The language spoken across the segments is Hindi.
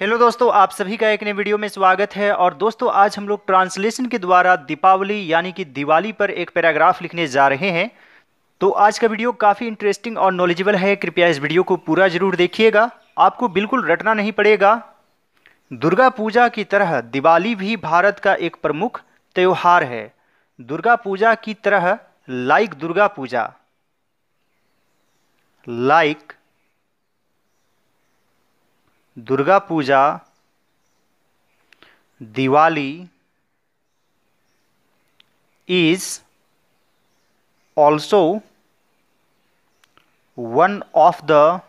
हेलो दोस्तों आप सभी का एक नए वीडियो में स्वागत है और दोस्तों आज हम लोग ट्रांसलेशन के द्वारा दीपावली यानी कि दिवाली पर एक पैराग्राफ लिखने जा रहे हैं तो आज का वीडियो काफ़ी इंटरेस्टिंग और नॉलेजेबल है कृपया इस वीडियो को पूरा जरूर देखिएगा आपको बिल्कुल रटना नहीं पड़ेगा दुर्गा पूजा की तरह दिवाली भी भारत का एक प्रमुख त्यौहार है दुर्गा पूजा की तरह like Durga Puja like Durga Puja Diwali is also one of the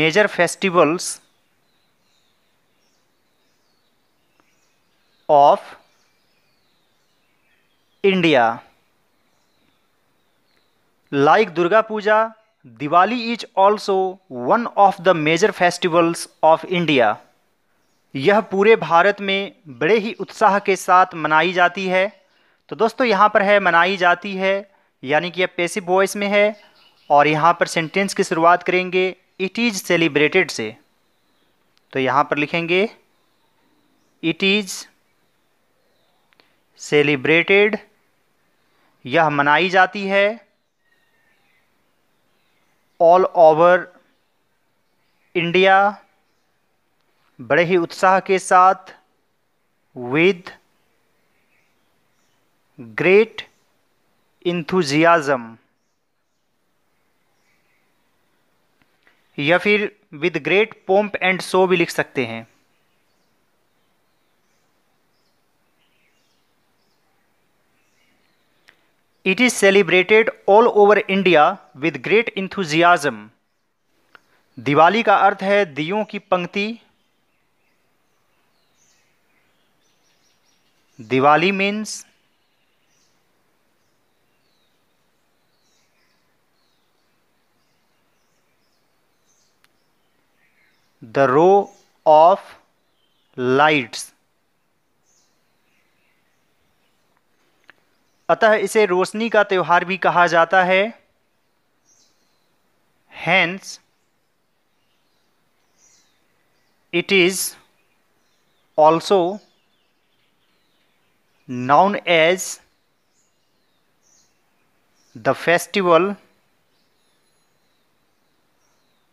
major festivals of India like Durga Puja Diwali is also one of the major festivals of India यह पूरे भारत में बड़े ही उत्साह के साथ मनाई जाती है तो दोस्तों यहाँ पर है मनाई जाती है यानी कि यह पेसिव वॉइस में है और यहाँ पर सेंटेंस की शुरुआत करेंगे इट इज़ सेलिब्रेटेड से तो यहाँ पर लिखेंगे इट इज़ सेलिब्रेटेड यह मनाई जाती है ऑल ओवर इंडिया बड़े ही उत्साह के साथ विद ग्रेट इंथुजियाज़म या फिर with great pomp and show भी लिख सकते हैं It is celebrated all over India with great enthusiasm. Diwali का अर्थ है दियों की पंक्ति Diwali means the row of lights अतः इसे रोशनी का त्यौहार भी कहा जाता है hence it is also known as the festival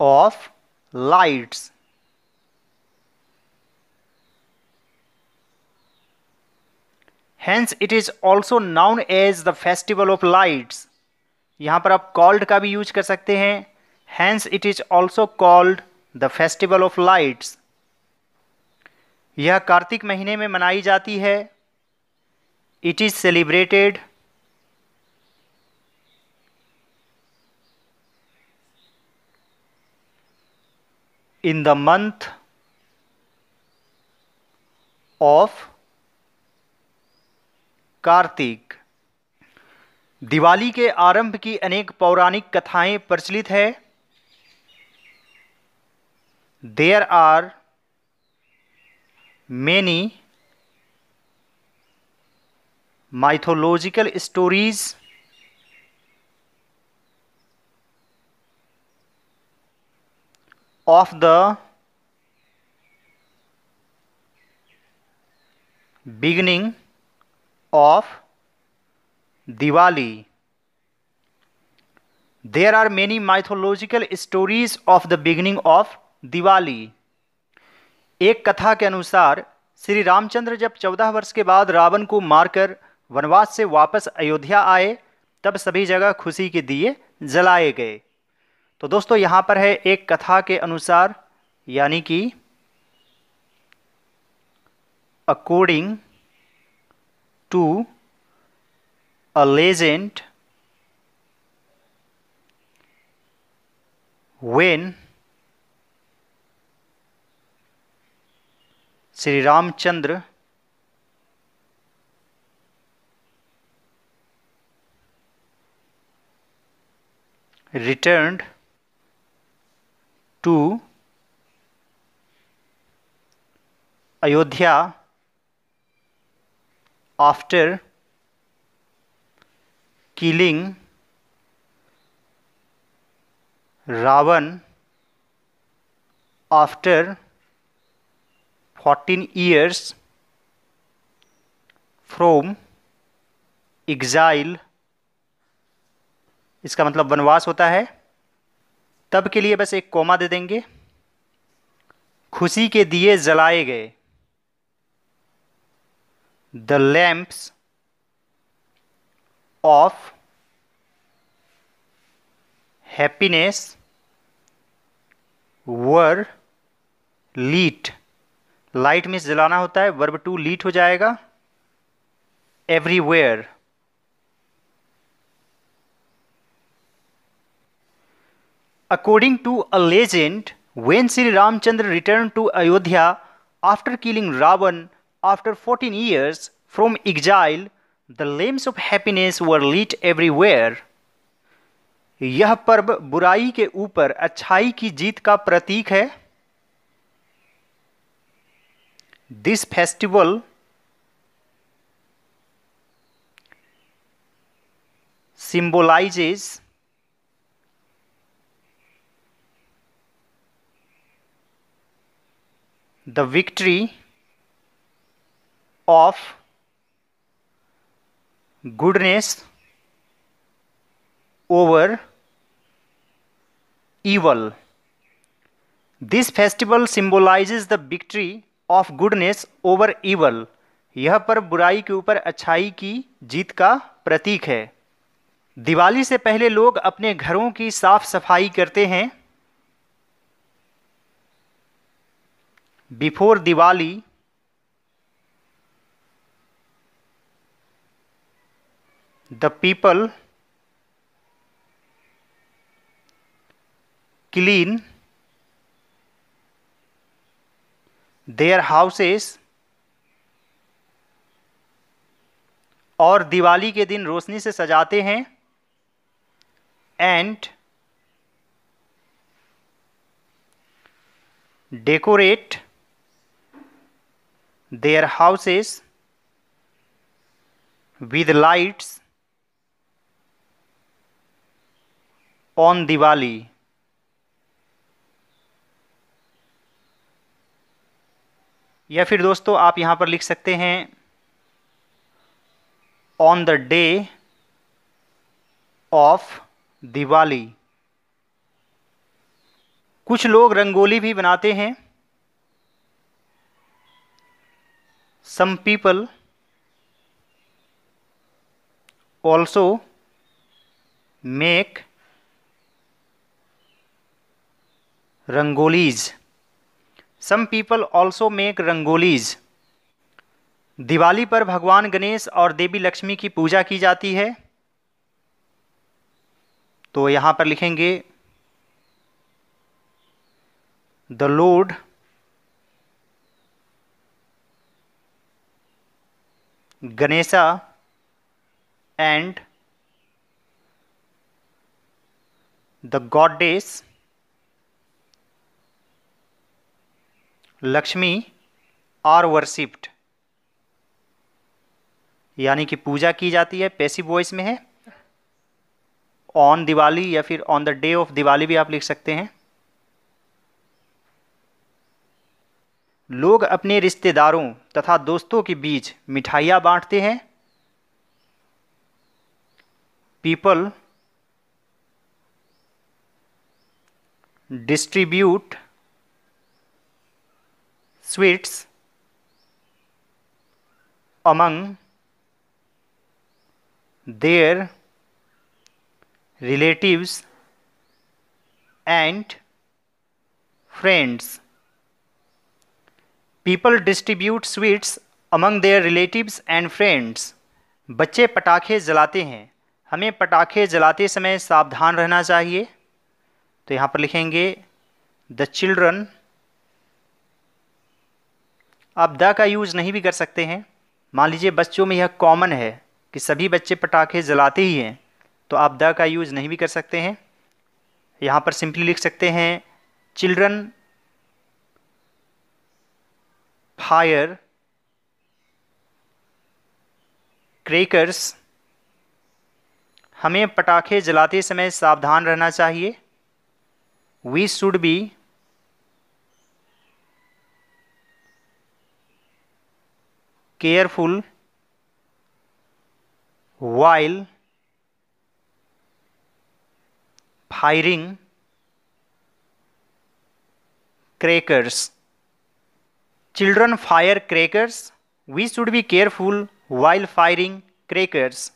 of lights hence it is also known as the festival of lights यहाँ पर आप कॉल्ड का भी यूज कर सकते हैं hence it is also called the festival of lights यह कार्तिक महीने में मनाई जाती है it is celebrated in the month of Kartik Diwali के आरंभ की अनेक पौराणिक कथाएं प्रचलित है there are many mythological stories of the beginning of Diwali. There are many mythological stories of the beginning of Diwali. एक कथा के अनुसार श्री रामचंद्र जब चौदह वर्ष के बाद रावण को मारकर वनवास से वापस अयोध्या आए तब सभी जगह खुशी के दिए जलाए गए तो दोस्तों यहाँ पर है एक कथा के अनुसार यानी कि according to a legend when Sri Ramchandra returned to Ayodhya after killing Ravan after 14 years from exile इसका मतलब वनवास होता है तब के लिए बस एक कोमा दे देंगे खुशी के दिए जलाए गए the lamps of happiness were lit light में जलाना होता है वर्ब टू लीट हो जाएगा everywhere according to a legend when Shri Ramchandra return to Ayodhya after killing Ravan After 14 years from exile, the lamps of happiness were lit everywhere. यह पर्व बुराई के ऊपर अच्छाई की जीत का प्रतीक है this festival symbolises the victory of goodness over evil. This festival symbolizes the victory of goodness over evil. यह पर बुराई के ऊपर अच्छाई की जीत का प्रतीक है दिवाली से पहले लोग अपने घरों की साफ सफाई करते हैं before Diwali the people clean their houses और दिवाली के दिन रोशनी से सजाते हैं and decorate their houses with lights on Diwali या फिर दोस्तों आप यहां पर लिख सकते हैं on the day of Diwali कुछ लोग रंगोली भी बनाते हैं some people also make rangolis some people also make rangolis Diwali पर भगवान गणेश और देवी लक्ष्मी की पूजा की जाती है तो यहाँ पर लिखेंगे the lord Ganesha and the goddess Lakshmi are worshipped यानी कि पूजा की जाती है पैसिव वॉइस में है ऑन दिवाली या फिर on the day of Diwali भी आप लिख सकते हैं लोग अपने रिश्तेदारों तथा दोस्तों के बीच मिठाइयाँ बांटते हैं people distribute sweets among their relatives and friends. People distribute sweets among their relatives and friends. बच्चे पटाखे जलाते हैं हमें पटाखे जलाते समय सावधान रहना चाहिए तो यहाँ पर लिखेंगे द चिल्ड्रन आप द का यूज़ नहीं भी कर सकते हैं मान लीजिए बच्चों में यह कॉमन है कि सभी बच्चे पटाखे जलाते ही हैं तो आप द का यूज़ नहीं भी कर सकते हैं यहाँ पर सिंपली लिख सकते हैं चिल्ड्रन फायर क्रेकर्स हमें पटाखे जलाते समय सावधान रहना चाहिए we should be careful while firing crackers. Children fire crackers. We should be careful while firing crackers.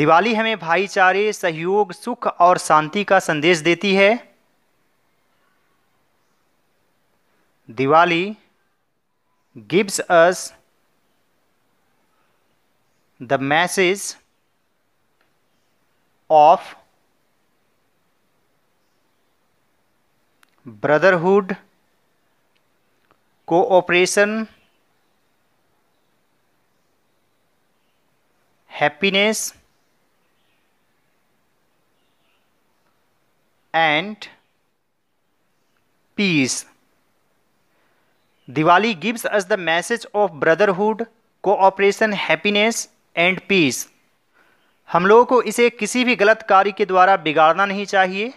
Diwali हमें भाईचारे सहयोग सुख और शांति का संदेश देती है Diwali gives us the masses of brotherhood cooperation happiness and peace diwali gives us the message of brotherhood cooperation happiness and peace हम लोगों को इसे किसी भी गलत कार्य के द्वारा बिगाड़ना नहीं चाहिए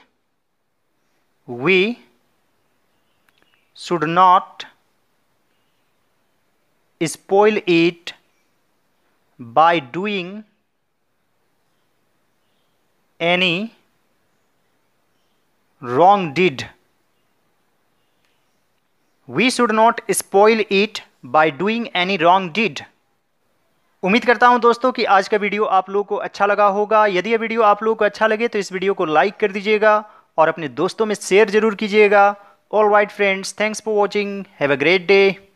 we should not spoil it by doing any wrong deed we should not spoil it by doing any wrong deed उम्मीद करता हूं दोस्तों कि आज का वीडियो आप लोगों को अच्छा लगा होगा यदि ये वीडियो आप लोगों को अच्छा लगे तो इस वीडियो को लाइक कर दीजिएगा और अपने दोस्तों में शेयर जरूर कीजिएगा all right friends thanks for watching have a great day